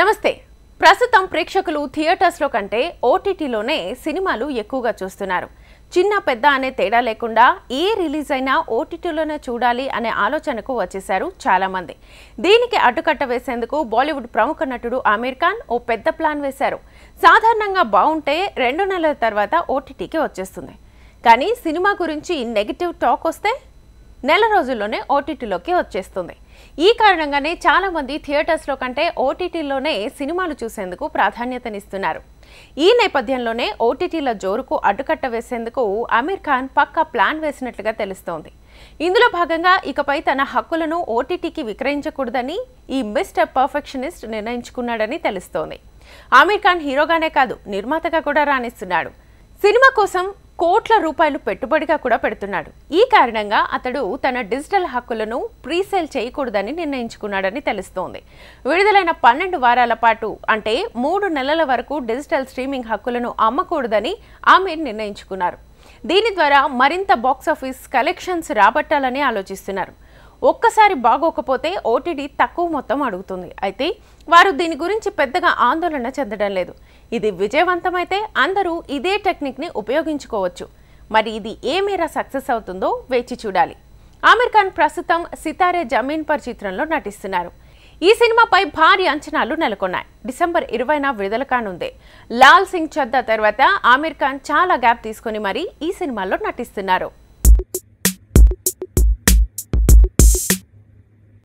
నమస్తే ప్రస్తుతం ప్రేక్షకులు థియేటర్స్లో కంటే ఓటీటీలోనే సినిమాలు ఎక్కువగా చూస్తున్నారు చిన్న పెద్ద అనే తేడా లేకుండా ఏ రిలీజ్ అయినా ఓటీటీలోనే చూడాలి అనే ఆలోచనకు వచ్చేశారు చాలామంది దీనికి అడ్డుకట్ట వేసేందుకు బాలీవుడ్ ప్రముఖ నటుడు ఆమీర్ ఖాన్ ఓ పెద్ద ప్లాన్ వేశారు సాధారణంగా బాగుంటే రెండు నెలల తర్వాత ఓటీటీకి వచ్చేస్తుంది కానీ సినిమా గురించి నెగిటివ్ టాక్ వస్తే నెల రోజుల్లోనే ఓటీటీలోకి వచ్చేస్తుంది ఈ కారణంగానే చాలామంది థియేటర్స్లో కంటే ఓటీటీలోనే సినిమాలు చూసేందుకు ప్రాధాన్యతనిస్తున్నారు ఈ నేపథ్యంలోనే ఓటీటీల జోరుకు అడ్డుకట్ట వేసేందుకు అమీర్ ఖాన్ పక్కా ప్లాన్ వేసినట్లుగా తెలుస్తోంది ఇందులో భాగంగా ఇకపై తన హక్కులను ఓటీటీకి విక్రయించకూడదని ఈ మిస్టర్ పర్ఫెక్షనిస్ట్ నిర్ణయించుకున్నాడని తెలుస్తోంది ఆమీర్ ఖాన్ హీరోగానే కాదు నిర్మాతగా కూడా రాణిస్తున్నాడు సినిమా కోసం కోట్ల రూపాయలు పెట్టుబడిగా కూడా పెడుతున్నాడు ఈ కారణంగా అతడు తన డిజిటల్ హక్కులను ప్రీసేల్ చేయకూడదని నిర్ణయించుకున్నాడని తెలుస్తోంది విడుదలైన పన్నెండు వారాల పాటు అంటే మూడు నెలల వరకు డిజిటల్ స్ట్రీమింగ్ హక్కులను అమ్మకూడదని ఆమె నిర్ణయించుకున్నారు దీని ద్వారా మరింత బాక్సాఫీస్ కలెక్షన్స్ రాబట్టాలని ఆలోచిస్తున్నారు ఒక్కసారి బాగోకపోతే ఓటీడీ తక్కువ మొత్తం అడుగుతుంది అయితే వారు దీని గురించి పెద్దగా ఆందోళన చెందడం లేదు ఇది విజయవంతమైతే అందరూ ఇదే టెక్నిక్ని ఉపయోగించుకోవచ్చు మరి ఇది ఏ మేర సక్సెస్ అవుతుందో వేచి చూడాలి ఆమిర్ ఖాన్ ప్రస్తుతం సితారే జమీన్ పర్ చిత్రంలో నటిస్తున్నారు ఈ సినిమాపై భారీ అంచనాలు నెలకొన్నాయి డిసెంబర్ ఇరవైన విడుదల కానుంది లాల్ సింగ్ చద్దా తర్వాత ఆమిర్ ఖాన్ చాలా గ్యాప్ తీసుకుని మరీ ఈ సినిమాలో నటిస్తున్నారు